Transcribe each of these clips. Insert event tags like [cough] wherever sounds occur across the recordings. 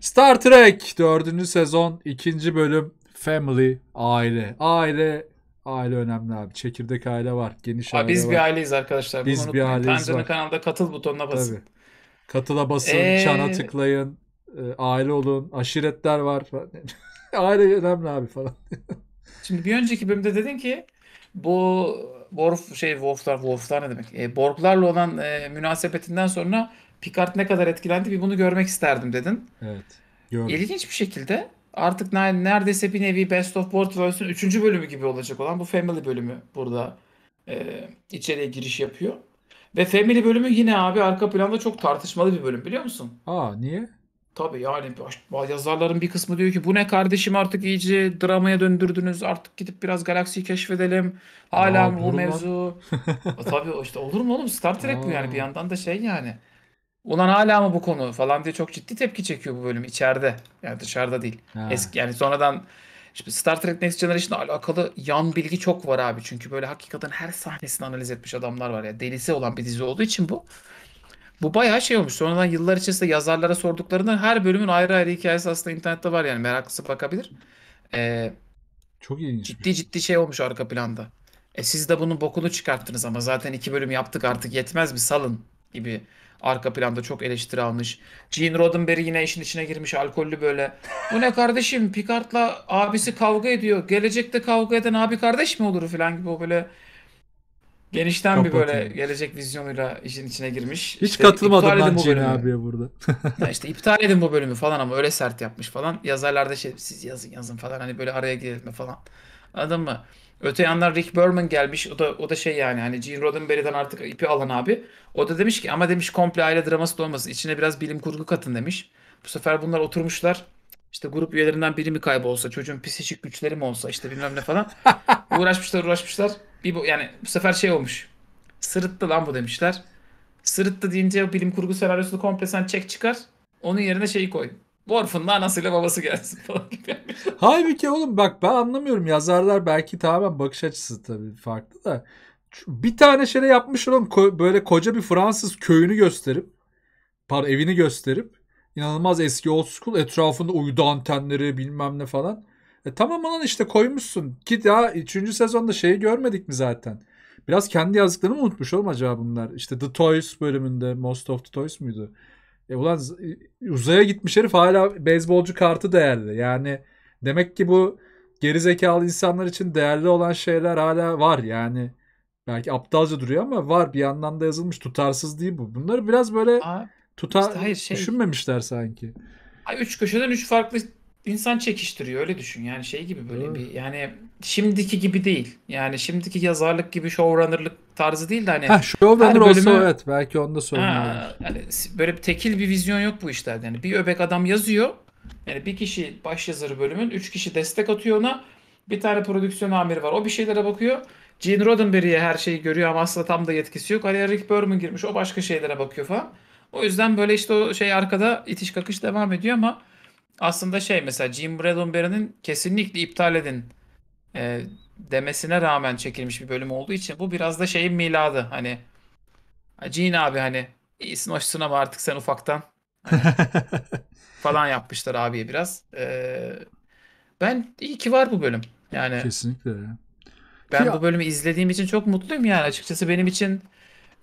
Star Trek 4. sezon 2. bölüm Family aile. Aile aile önemli abi. Çekirdek aile var. Geniş abi aile biz var. bir aileyiz arkadaşlar. Biz Bunu bir aileyiz. Tancan'ın kanalda katıl butonuna basın. Tabii. Katıla basın, ee... çana tıklayın. E, aile olun. Aşiretler var. [laughs] aile önemli abi falan. [laughs] Şimdi bir önceki bölümde dedin ki bu Borf şey Wolf'lar Wolf'lar ne demek? E, Borg'larla olan e, münasebetinden sonra Picard ne kadar etkilendi bir bunu görmek isterdim dedin. Evet. Gördüm. İlginç bir şekilde artık neredeyse bir nevi Best of Both Worlds'ün 3. bölümü gibi olacak olan bu Family bölümü burada e, içeriye giriş yapıyor. Ve Family bölümü yine abi arka planda çok tartışmalı bir bölüm biliyor musun? Aa niye? Tabii yani yazarların bir kısmı diyor ki bu ne kardeşim artık iyice dramaya döndürdünüz. Artık gidip biraz galaksiyi keşfedelim. Hala Aa, bu mevzu. [laughs] E, tabii işte olur mu oğlum Star Trek Aa. bu yani bir yandan da şey yani ulan hala mı bu konu falan diye çok ciddi tepki çekiyor bu bölüm içeride. Yani dışarıda değil. Ha. Eski yani sonradan işte Star Trek Next Generation'la alakalı yan bilgi çok var abi. Çünkü böyle hakikaten her sahnesini analiz etmiş adamlar var. ya Yani delisi olan bir dizi olduğu için bu. Bu bayağı şey olmuş. Sonradan yıllar içerisinde yazarlara sorduklarında her bölümün ayrı ayrı hikayesi aslında internette var yani meraklısı bakabilir. Ee, çok ilginç. Ciddi ciddi şey olmuş arka planda. E siz de bunun bokunu çıkarttınız ama zaten iki bölüm yaptık artık yetmez mi salın gibi Arka planda çok eleştiri almış. Gene Roddenberry yine işin içine girmiş alkollü böyle. Bu ne kardeşim Picard'la abisi kavga ediyor. Gelecekte kavga eden abi kardeş mi olur falan gibi o böyle genişten Çok bir böyle bakayım. gelecek vizyonuyla işin içine girmiş. Hiç işte katılmadım lan Cem abiye burada. [laughs] ya işte iptal edin bu bölümü falan ama öyle sert yapmış falan. Yazarlar da şey siz yazın yazın falan hani böyle araya girelim falan. Anladın mı? Öte yandan Rick Berman gelmiş. O da o da şey yani hani Gene Roddenberry'den artık ipi alan abi. O da demiş ki ama demiş komple aile draması da olmasın. İçine biraz bilim kurgu katın demiş. Bu sefer bunlar oturmuşlar. İşte grup üyelerinden biri mi kaybolsa, çocuğun psikik güçleri mi olsa işte bilmem ne falan. [laughs] uğraşmışlar uğraşmışlar. Bir bu, yani bu sefer şey olmuş. Sırıttı lan bu demişler. Sırıttı deyince bilim kurgu senaryosunu komple sen çek çıkar. Onun yerine şeyi koy. Worf'un da anasıyla babası gelsin falan gibi yapmışlar. [laughs] Halbuki oğlum bak ben anlamıyorum. Yazarlar belki tamamen bakış açısı tabii farklı da. Bir tane şey yapmış oğlum ko- böyle koca bir Fransız köyünü gösterip par evini gösterip inanılmaz eski old school etrafında uydu antenleri bilmem ne falan. E tamam lan işte koymuşsun ki daha 3. sezonda şeyi görmedik mi zaten? Biraz kendi yazdıklarını unutmuş oğlum acaba bunlar? İşte The Toys bölümünde Most of the Toys muydu? E ulan e, uzaya gitmiş herif hala beyzbolcu kartı değerli. Yani demek ki bu geri zekalı insanlar için değerli olan şeyler hala var. Yani belki aptalca duruyor ama var bir yandan da yazılmış tutarsız değil bu. Bunları biraz böyle tutar işte şey... düşünmemişler sanki. Ay, üç köşeden üç farklı insan çekiştiriyor öyle düşün. Yani şey gibi böyle bir yani şimdiki gibi değil. Yani şimdiki yazarlık gibi showrunner'lık tarzı değil de hani ha, showrunner bölümü, olsa evet belki onda sorun ha, Yani böyle bir tekil bir vizyon yok bu işlerde. Yani bir öbek adam yazıyor. Yani bir kişi baş yazarı bölümün, üç kişi destek atıyor ona. Bir tane prodüksiyon amiri var. O bir şeylere bakıyor. Gene Roddenberry'e her şeyi görüyor ama aslında tam da yetkisi yok. Araya hani Rick Berman girmiş. O başka şeylere bakıyor falan. O yüzden böyle işte o şey arkada itiş kakış devam ediyor ama aslında şey mesela Jim Bradbury'nin kesinlikle iptal edin e, demesine rağmen çekilmiş bir bölüm olduğu için bu biraz da şeyin miladı hani Gene abi hani iyisin hoşsun ama artık sen ufaktan hani, [laughs] falan yapmışlar abiye biraz. E, ben iyi ki var bu bölüm. Yani kesinlikle. Ben ya. bu bölümü izlediğim için çok mutluyum yani açıkçası benim için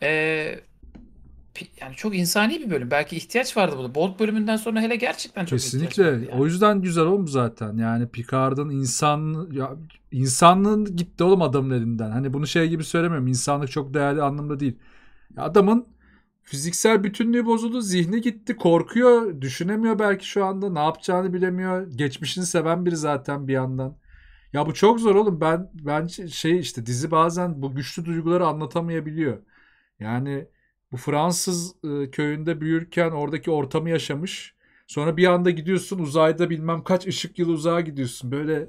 e, yani çok insani bir bölüm. Belki ihtiyaç vardı buna. Bolt bölümünden sonra hele gerçekten çok Kesinlikle. Yani. O yüzden güzel olmuş zaten. Yani Picard'ın insan ya insanlığın gitti oğlum adamın elinden. Hani bunu şey gibi söylemiyorum. İnsanlık çok değerli anlamda değil. adamın fiziksel bütünlüğü bozuldu. Zihni gitti. Korkuyor. Düşünemiyor belki şu anda. Ne yapacağını bilemiyor. Geçmişini seven biri zaten bir yandan. Ya bu çok zor oğlum. Ben ben şey işte dizi bazen bu güçlü duyguları anlatamayabiliyor. Yani bu Fransız e, köyünde büyürken oradaki ortamı yaşamış. Sonra bir anda gidiyorsun uzayda bilmem kaç ışık yılı uzağa gidiyorsun. Böyle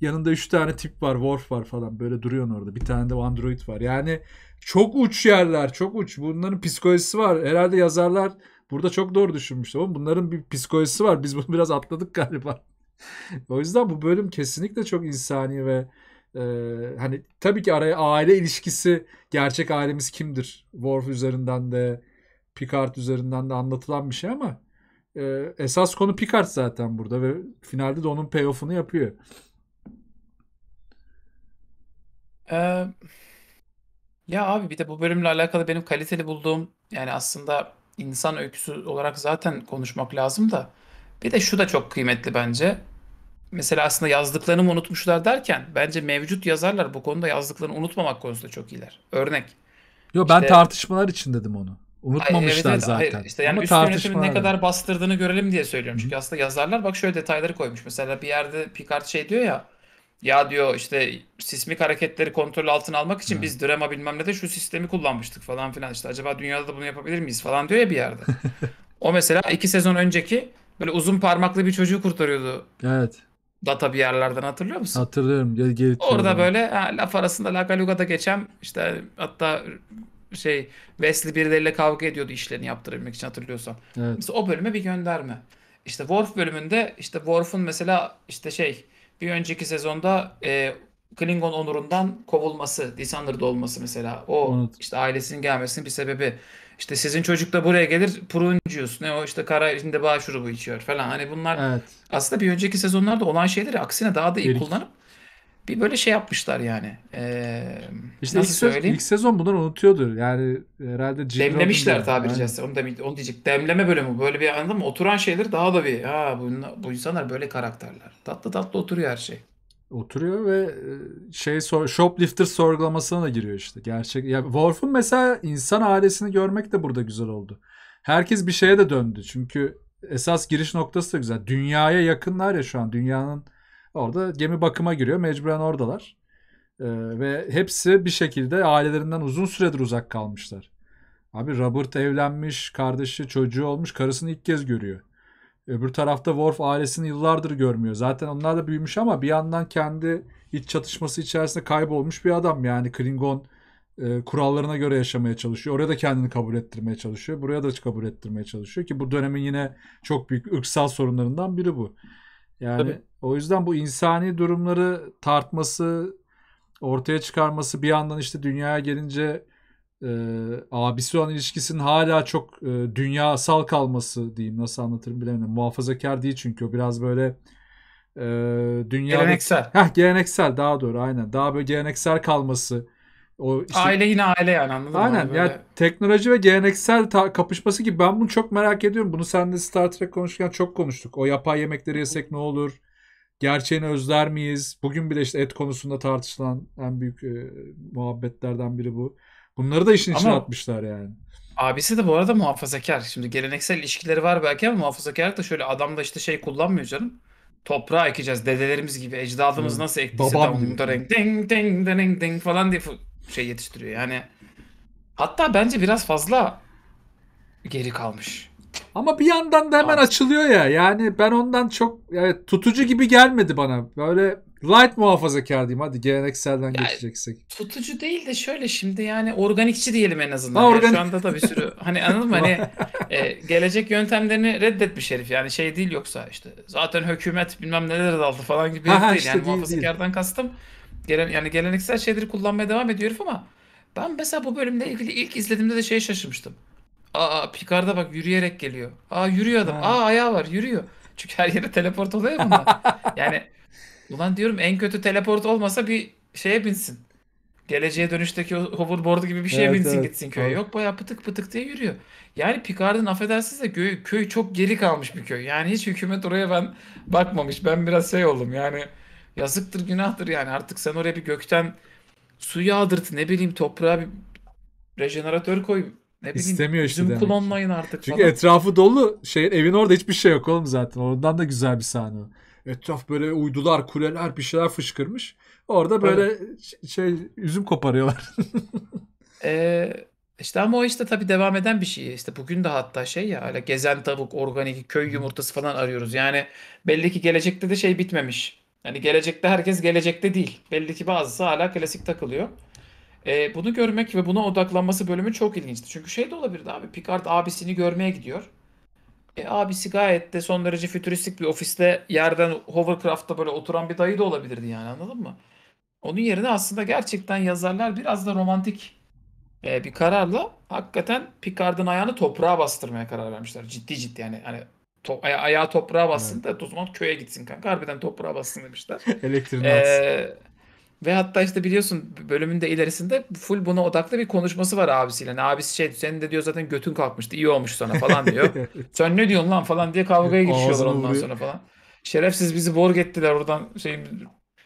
yanında 3 tane tip var, Worf var falan. Böyle duruyorsun orada. Bir tane de Android var. Yani çok uç yerler, çok uç. Bunların psikolojisi var. Herhalde yazarlar burada çok doğru düşünmüşler. Ama bunların bir psikolojisi var. Biz bunu biraz atladık galiba. [laughs] o yüzden bu bölüm kesinlikle çok insani ve ee, hani tabii ki araya aile ilişkisi gerçek ailemiz kimdir? Worf üzerinden de Picard üzerinden de anlatılan bir şey ama e, esas konu Picard zaten burada ve finalde de onun payoff'unu yapıyor. Ee, ya abi bir de bu bölümle alakalı benim kaliteli bulduğum yani aslında insan öyküsü olarak zaten konuşmak lazım da bir de şu da çok kıymetli bence mesela aslında yazdıklarını mı unutmuşlar derken bence mevcut yazarlar bu konuda yazdıklarını unutmamak konusunda çok iyiler. Örnek. Yo ben tartışmalar için dedim onu. Unutmamışlar hayır, evet, zaten. Hayır, işte yani Ama üst yönetimin ne kadar bastırdığını görelim diye söylüyorum. Hı. Çünkü aslında yazarlar bak şöyle detayları koymuş. Mesela bir yerde Picard şey diyor ya ya diyor işte sismik hareketleri kontrol altına almak için Hı. biz Drema bilmem ne de şu sistemi kullanmıştık falan filan. işte acaba dünyada da bunu yapabilir miyiz falan diyor ya bir yerde. [laughs] o mesela iki sezon önceki böyle uzun parmaklı bir çocuğu kurtarıyordu. Evet data bir yerlerden hatırlıyor musun? Hatırlıyorum. Gel, gel, Orada yani. böyle ha, laf arasında La geçen işte hatta şey Wesley birileriyle kavga ediyordu işlerini yaptırabilmek için hatırlıyorsan. Evet. Mesela o bölüme bir gönderme. İşte Worf bölümünde işte Worf'un mesela işte şey bir önceki sezonda e, Klingon onurundan kovulması, Dishonored'da olması mesela. O Unut. işte ailesinin gelmesinin bir sebebi. İşte sizin çocuk da buraya gelir pruncuyoruz. Ne o işte kara içinde bağ şurubu içiyor falan. Hani bunlar evet. aslında bir önceki sezonlarda olan şeyleri aksine daha da iyi Erik. kullanıp bir böyle şey yapmışlar yani. Ee, işte nasıl ilk söyleyeyim? Sezon, ilk sezon bunları unutuyordur. Yani herhalde demlemişler tabiri yani. caizse. Onu, da onu diyecek. Demleme bölümü böyle bir anladın mı? Oturan şeyler daha da bir ha bu, bu insanlar böyle karakterler. Tatlı tatlı oturuyor her şey oturuyor ve e, şey shoplifter sorgulamasına da giriyor işte. Gerçek ya Wolf'un mesela insan ailesini görmek de burada güzel oldu. Herkes bir şeye de döndü. Çünkü esas giriş noktası da güzel. Dünyaya yakınlar ya şu an. Dünyanın orada gemi bakıma giriyor. Mecburen oradalar. Ee, ve hepsi bir şekilde ailelerinden uzun süredir uzak kalmışlar. Abi Robert evlenmiş, kardeşi çocuğu olmuş, karısını ilk kez görüyor. Öbür tarafta Worf ailesini yıllardır görmüyor. Zaten onlar da büyümüş ama bir yandan kendi iç çatışması içerisinde kaybolmuş bir adam. Yani Klingon e, kurallarına göre yaşamaya çalışıyor. Oraya da kendini kabul ettirmeye çalışıyor. Buraya da kabul ettirmeye çalışıyor ki bu dönemin yine çok büyük ırksal sorunlarından biri bu. Yani Tabii. o yüzden bu insani durumları tartması, ortaya çıkarması bir yandan işte dünyaya gelince e, abisi olan ilişkisinin hala çok e, dünyasal kalması diyeyim nasıl anlatırım bilemiyorum. Muhafazakar değil çünkü o biraz böyle e, dünya geleneksel. Heh, geleneksel daha doğru aynen. Daha böyle geleneksel kalması. O işte, aile yine aile yani anladın aynen, mı? Aynen. Hani böyle... Yani teknoloji ve geleneksel kapışması gibi ben bunu çok merak ediyorum. Bunu seninle Star Trek konuşurken çok konuştuk. O yapay yemekleri yesek ne olur? Gerçeğini özler miyiz? Bugün bile işte et konusunda tartışılan en büyük e, muhabbetlerden biri bu. Bunları da işin içine Ama atmışlar yani. Abisi de bu arada muhafazakar. Şimdi geleneksel ilişkileri var belki ama muhafazakar da şöyle adam da işte şey kullanmıyor canım. Toprağa ekeceğiz dedelerimiz gibi. Ecdadımız hmm. nasıl ektiyse Babam gibi. Deng, deng, deng, deng, deng falan diye şey yetiştiriyor. Yani hatta bence biraz fazla geri kalmış. Ama bir yandan da hemen Abi. açılıyor ya. Yani ben ondan çok yani tutucu gibi gelmedi bana. Böyle light muhafazakar diyeyim hadi gelenekselden yani, geçeceksek. Tutucu değil de şöyle şimdi yani organikçi diyelim en azından. Ha, organik. şu anda da bir sürü hani anladın mı hani [laughs] e, gelecek yöntemlerini reddetmiş herif yani şey değil yoksa işte zaten hükümet bilmem neler aldı falan gibi ha, değil işte yani değil, muhafazakardan değil. kastım. Gelen, yani geleneksel şeyleri kullanmaya devam ediyor herif ama ben mesela bu bölümle ilgili ilk izlediğimde de şey şaşırmıştım. Aa Picard'a bak yürüyerek geliyor. Aa yürüyor adam. Ha. Aa ayağı var yürüyor. Çünkü her yere teleport oluyor bunlar. [laughs] yani ulan diyorum en kötü teleport olmasa bir şeye binsin. Geleceğe dönüşteki hoverboard gibi bir şeye evet, binsin evet. gitsin köye. Yok bayağı pıtık pıtık diye yürüyor. Yani Picard'ın affedersiniz de köy, köy çok geri kalmış bir köy. Yani hiç hükümet oraya ben bakmamış. Ben biraz şey oldum yani yazıktır günahtır yani artık sen oraya bir gökten su yağdırt ne bileyim toprağa bir rejeneratör koy ne bileyim, İstemiyor işte demek. klonlayın artık Çünkü falan. etrafı dolu. Şehir, evin orada hiçbir şey yok oğlum zaten. Oradan da güzel bir sahne. Etraf böyle uydular, kuleler bir şeyler fışkırmış. Orada böyle evet. şey üzüm koparıyorlar. Eee [laughs] işte ama o işte tabii devam eden bir şey. İşte bugün de hatta şey ya hala gezen tavuk, organik, köy yumurtası falan arıyoruz. Yani belli ki gelecekte de şey bitmemiş. Yani gelecekte herkes gelecekte değil. Belli ki bazısı hala klasik takılıyor. E, bunu görmek ve buna odaklanması bölümü çok ilginçti. Çünkü şey de olabilirdi abi. Picard abisini görmeye gidiyor. E, abisi gayet de son derece fütüristik bir ofiste yerden hovercraft'ta böyle oturan bir dayı da olabilirdi yani anladın mı? Onun yerine aslında gerçekten yazarlar biraz da romantik e, bir kararla hakikaten Picard'ın ayağını toprağa bastırmaya karar vermişler. Ciddi ciddi yani hani to- aya- ayağı toprağa bassın evet. da o zaman köye gitsin kanka. Harbiden toprağa bassın demişler. [laughs] Elektriğini ee, alsın. Ve hatta işte biliyorsun bölümün de ilerisinde full buna odaklı bir konuşması var abisiyle. Yani abisi şey senin de diyor zaten götün kalkmıştı iyi olmuş sana falan diyor. [laughs] Sen ne diyorsun lan falan diye kavgaya girişiyorlar ondan oluyor. sonra falan. Şerefsiz bizi borg ettiler oradan şey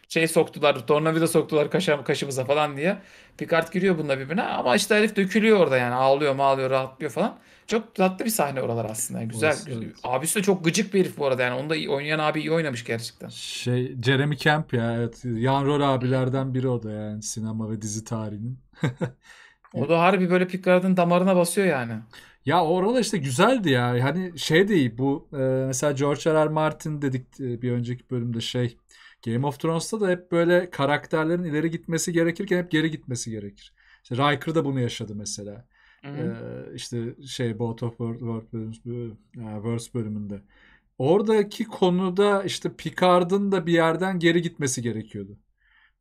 şey soktular tornavida soktular kaşa, kaşımıza falan diye. Picard giriyor bununla birbirine ama işte herif dökülüyor orada yani ağlıyor mağlıyor rahatlıyor falan. Çok tatlı bir sahne oralar aslında. Güzel. Orası, güzel. Evet. Abisi de çok gıcık bir herif bu arada yani. Onda iyi, oynayan abi iyi oynamış gerçekten. Şey Jeremy Camp ya evet. Yan rol abilerden biri o da yani sinema ve dizi tarihinin. [laughs] o da harbi böyle Picard'ın damarına basıyor yani. Ya orada işte güzeldi ya. Hani şey değil bu e, mesela George R. R. Martin dedik e, bir önceki bölümde şey Game of Thrones'ta da hep böyle karakterlerin ileri gitmesi gerekirken hep geri gitmesi gerekir. İşte Riker da bunu yaşadı mesela. Ee, işte şey Boat of World, World bölüm, Verse bölümünde. Oradaki konuda işte Picard'ın da bir yerden geri gitmesi gerekiyordu.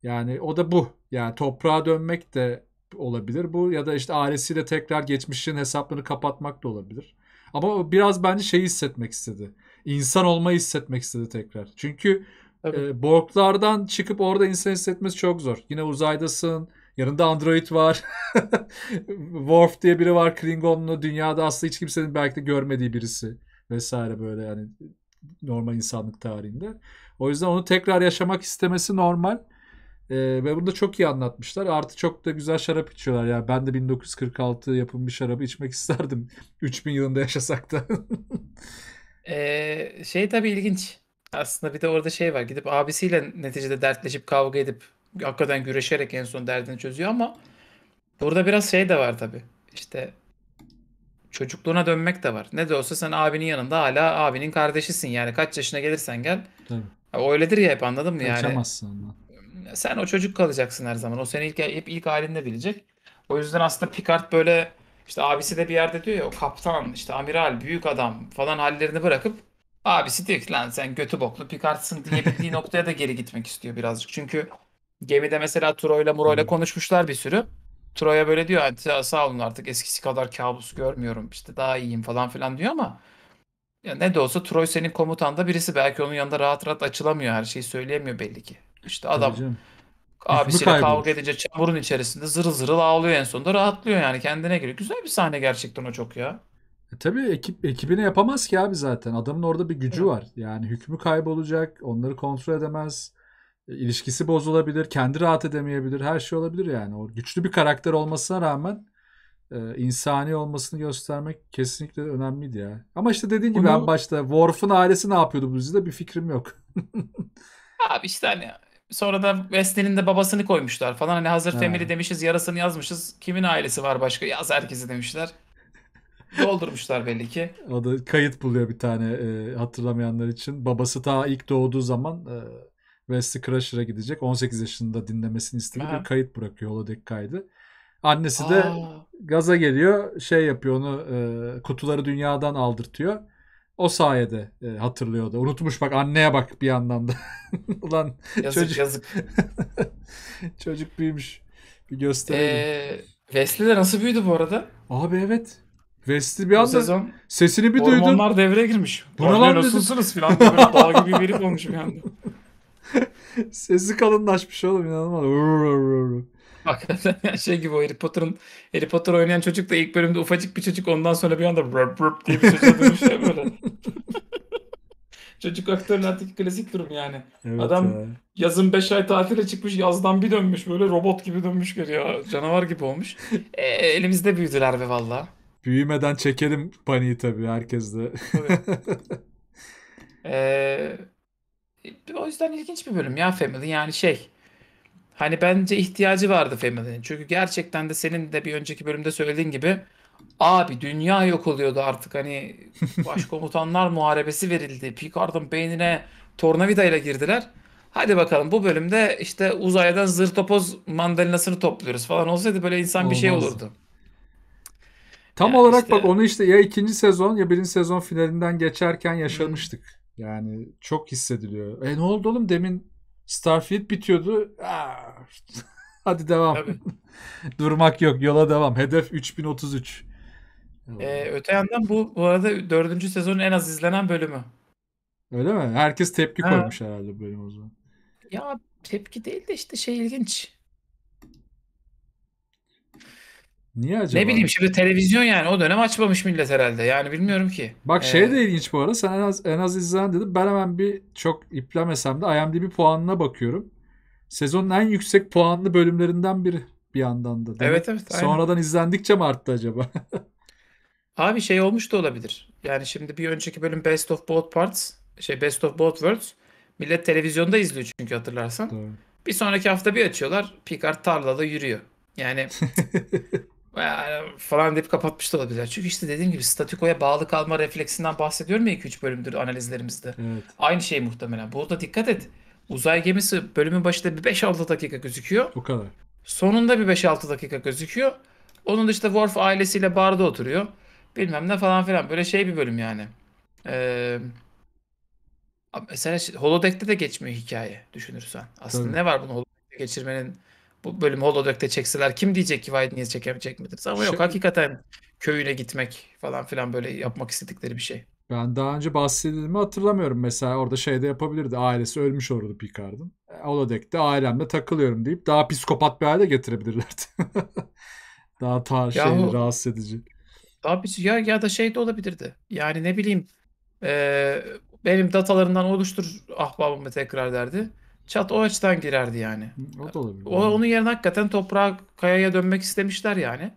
Yani o da bu. Yani toprağa dönmek de olabilir bu ya da işte ailesiyle tekrar geçmişin hesaplarını kapatmak da olabilir. Ama biraz bence şey hissetmek istedi. İnsan olmayı hissetmek istedi tekrar. Çünkü e, Borglardan çıkıp orada insan hissetmesi çok zor. Yine uzaydasın. Yanında Android var. [laughs] Worf diye biri var Klingonlu. Dünyada aslında hiç kimsenin belki de görmediği birisi. Vesaire böyle yani normal insanlık tarihinde. O yüzden onu tekrar yaşamak istemesi normal. Ee, ve bunu da çok iyi anlatmışlar. Artı çok da güzel şarap içiyorlar. Yani ben de 1946 yapım bir şarabı içmek [laughs] isterdim. 3000 yılında yaşasak da. ee, şey tabii ilginç. Aslında bir de orada şey var. Gidip abisiyle neticede dertleşip kavga edip hakikaten güreşerek en son derdini çözüyor ama burada biraz şey de var tabi. İşte çocukluğuna dönmek de var. Ne de olsa sen abinin yanında hala abinin kardeşisin. Yani kaç yaşına gelirsen gel. Tabii. Öyledir ya hep anladın mı yani? Kaçamazsın Sen o çocuk kalacaksın her zaman. O seni ilk, hep ilk halinde bilecek. O yüzden aslında Picard böyle işte abisi de bir yerde diyor ya o kaptan işte amiral büyük adam falan hallerini bırakıp abisi diyor ki lan sen götü boklu Picard'sın diyebildiği [laughs] noktaya da geri gitmek istiyor birazcık. Çünkü Gemide mesela Troy'la Muro'yla konuşmuşlar bir sürü. Troy'a böyle diyor ya sağ olun artık eskisi kadar kabus görmüyorum işte daha iyiyim falan filan diyor ama ya ne de olsa Troy senin komutan da birisi belki onun yanında rahat rahat açılamıyor her şeyi söyleyemiyor belli ki. İşte adam Hocam. abisiyle kavga edince çamurun içerisinde zırıl zırıl ağlıyor en sonunda rahatlıyor yani kendine geliyor. Güzel bir sahne gerçekten o çok ya. E tabii ekip ekibine yapamaz ki abi zaten. Adamın orada bir gücü evet. var. Yani hükmü kaybolacak, onları kontrol edemez ilişkisi bozulabilir, kendi rahat edemeyebilir, her şey olabilir yani. O güçlü bir karakter olmasına rağmen e, insani olmasını göstermek kesinlikle önemliydi ya. Ama işte dediğin gibi en başta Worf'un ailesi ne yapıyordu bu dizide bir fikrim yok. [laughs] Abi işte hani sonra da Wesley'nin de babasını koymuşlar falan. Hani hazır He. family demişiz yarasını yazmışız. Kimin ailesi var başka yaz herkesi demişler. Doldurmuşlar belli ki. O da kayıt buluyor bir tane e, hatırlamayanlar için. Babası ta ilk doğduğu zaman e, Wesley Crusher'a gidecek. 18 yaşında dinlemesini istediği bir kayıt bırakıyor holodeck kaydı. Annesi de Aa. gaza geliyor şey yapıyor onu e, kutuları dünyadan aldırtıyor. O sayede e, hatırlıyordu. Unutmuş bak anneye bak bir yandan da. [laughs] Ulan yazık, çocuk. Yazık. [laughs] çocuk büyümüş. Bir gösterelim. Ee, Wesley de nasıl büyüdü bu arada? Abi evet. Wesley bir anda sezon sesini bir hormonlar duydum. Hormonlar devreye girmiş. Buralar nasılsınız falan dağ gibi bir herif olmuş bir anda. [laughs] Sesi kalınlaşmış oğlum inanılmaz. Hakikaten [laughs] şey gibi o Harry Potter'ın Harry Potter oynayan çocuk da ilk bölümde ufacık bir çocuk ondan sonra bir anda rıp rıp diye bir çocuğa dönüşüyor şey böyle. [laughs] çocuk aktörün artık klasik durum yani. Evet Adam ya. yazın 5 ay tatile çıkmış yazdan bir dönmüş böyle robot gibi dönmüş geliyor. Canavar gibi olmuş. E, elimizde büyüdüler be valla. Büyümeden çekelim paniği tabii herkes de. Evet. E, o yüzden ilginç bir bölüm ya Family yani şey. Hani bence ihtiyacı vardı Family'nin. Çünkü gerçekten de senin de bir önceki bölümde söylediğin gibi abi dünya yok oluyordu artık hani [laughs] başkomutanlar muharebesi verildi. Picard'ın beynine tornavidayla girdiler. Hadi bakalım bu bölümde işte uzaydan zırtopoz mandalinasını topluyoruz falan olsaydı böyle insan bir şey olurdu. Tam yani olarak işte... bak onu işte ya ikinci sezon ya birinci sezon finalinden geçerken yaşamıştık. Yani çok hissediliyor. E ne oldu oğlum demin Starfield bitiyordu. [laughs] hadi devam. [laughs] Durmak yok yola devam. Hedef 3033. Ee, öte yandan bu bu arada dördüncü sezonun en az izlenen bölümü. Öyle mi? Herkes tepki ha. koymuş herhalde bölüm o zaman. Ya tepki değil de işte şey ilginç. Niye acaba? Ne bileyim şimdi televizyon yani o dönem açmamış millet herhalde. Yani bilmiyorum ki. Bak şey ee... şey de ilginç bu arada. Sen en az, en az izlen dedim. Ben hemen bir çok iplemesem de IMDb puanına bakıyorum. Sezonun en yüksek puanlı bölümlerinden biri bir yandan da. Evet evet. Aynen. Sonradan izlendikçe mi arttı acaba? [laughs] Abi şey olmuş da olabilir. Yani şimdi bir önceki bölüm Best of Both Parts, şey Best of Both Worlds. Millet televizyonda izliyor çünkü hatırlarsan. Doğru. Bir sonraki hafta bir açıyorlar. Picard tarlada yürüyor. Yani [laughs] yani falan deyip kapatmış da olabilirler. Çünkü işte dediğim gibi statikoya bağlı kalma refleksinden bahsediyorum ya 2-3 bölümdür analizlerimizde. Evet. Aynı şey muhtemelen. Burada dikkat et. Uzay gemisi bölümün başında bir 5-6 dakika gözüküyor. Bu kadar. Sonunda bir 5-6 dakika gözüküyor. Onun dışında Worf ailesiyle barda oturuyor. Bilmem ne falan filan. Böyle şey bir bölüm yani. Ee, mesela Holodeck'te de geçmiyor hikaye düşünürsen. Aslında Tabii. ne var bunu Holodeck'te geçirmenin bu bölümü holodeck'te çekseler kim diyecek ki Wide niye çekemeyecek midir? Ama şey... yok hakikaten köyüne gitmek falan filan böyle yapmak istedikleri bir şey. Ben daha önce bahsedildiğimi hatırlamıyorum mesela orada şeyde yapabilirdi ailesi ölmüş orada Picard'ın. E, holodeck'te ailemle takılıyorum deyip daha psikopat bir hale getirebilirlerdi. [laughs] daha tar şey Yahu, rahatsız edici. Daha ya, ya da şey de olabilirdi. Yani ne bileyim e, benim datalarından oluştur ahbabımı tekrar derdi. Çat o açıdan girerdi yani. O da olabilir. O, onun yerine hakikaten toprağa, kayaya dönmek istemişler yani.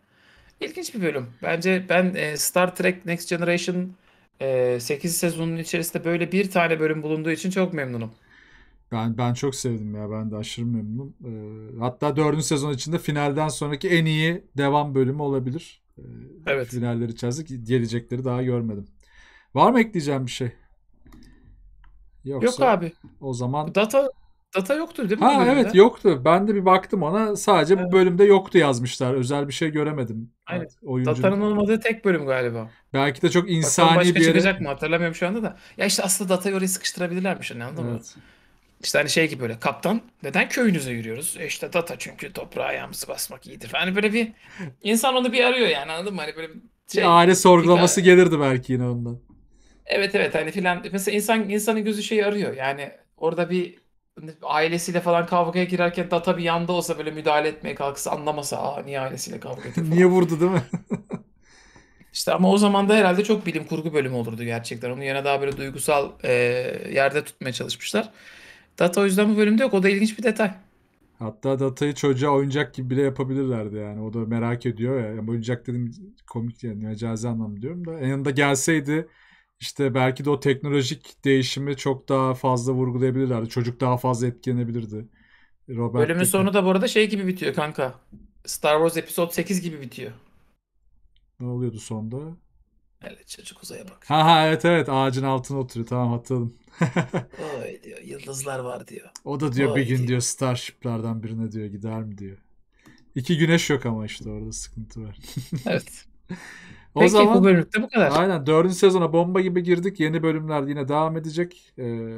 İlginç bir bölüm. Bence ben e, Star Trek Next Generation e, 8 sezonun içerisinde böyle bir tane bölüm bulunduğu için çok memnunum. Ben ben çok sevdim ya. Ben de aşırı memnunum. E, hatta 4. sezon içinde finalden sonraki en iyi devam bölümü olabilir. E, evet. Finalleri içerisinde gelecekleri daha görmedim. Var mı ekleyeceğim bir şey? Yoksa Yok abi. O zaman Data data yoktu değil mi? Ha evet yoktu. Ben de bir baktım ona sadece evet. bu bölümde yoktu yazmışlar. Özel bir şey göremedim. Aynen. Evet, oyuncunun. Data'nın olmadığı tek bölüm galiba. Belki de çok insani Bakalım başka bir yere... çıkacak mı hatırlamıyorum şu anda da. Ya işte aslında datayı oraya sıkıştırabilirlermiş hani anladın evet. mı? İşte hani şey gibi böyle kaptan neden köyünüze yürüyoruz? E işte data çünkü toprağa ayağımızı basmak iyidir. Hani böyle bir [laughs] insan onu bir arıyor yani anladın mı? Hani böyle şey, aile sorgulaması bir... gelirdi belki yine ondan. Evet evet hani filan mesela insan insanın gözü şeyi arıyor yani orada bir ailesiyle falan kavgaya girerken data bir yanda olsa böyle müdahale etmeye kalksa anlamasa aa niye ailesiyle kavga etti [laughs] niye vurdu değil mi? [laughs] işte ama o zaman da herhalde çok bilim kurgu bölümü olurdu gerçekten. onu yerine daha böyle duygusal e, yerde tutmaya çalışmışlar. Data o yüzden bu bölümde yok. O da ilginç bir detay. Hatta Data'yı çocuğa oyuncak gibi bile yapabilirlerdi yani. O da merak ediyor ya. Yani oyuncak dedim komik yani mecazi anlam diyorum da. En yanında gelseydi işte belki de o teknolojik değişimi çok daha fazla vurgulayabilirlerdi. Çocuk daha fazla etkilenebilirdi. Robert Bölümün sonu da bu arada şey gibi bitiyor kanka. Star Wars Episode 8 gibi bitiyor. Ne oluyordu sonda? Evet çocuk uzaya bak. Ha ha evet evet ağacın altına oturuyor tamam hatırladım. [laughs] Oy diyor yıldızlar var diyor. O da diyor Oy bir gün diyor. diyor starshiplerden birine diyor gider mi diyor. İki güneş yok ama işte orada sıkıntı var. [laughs] evet. O Peki zaman, bu bölümde bu kadar. Aynen dördüncü sezona bomba gibi girdik. Yeni bölümler yine devam edecek. Ee,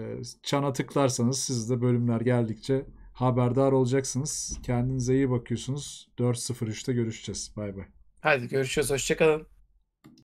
çana tıklarsanız siz de bölümler geldikçe haberdar olacaksınız. Kendinize iyi bakıyorsunuz. 4.03'te görüşeceğiz. Bay bay. Hadi görüşürüz. Hoşçakalın.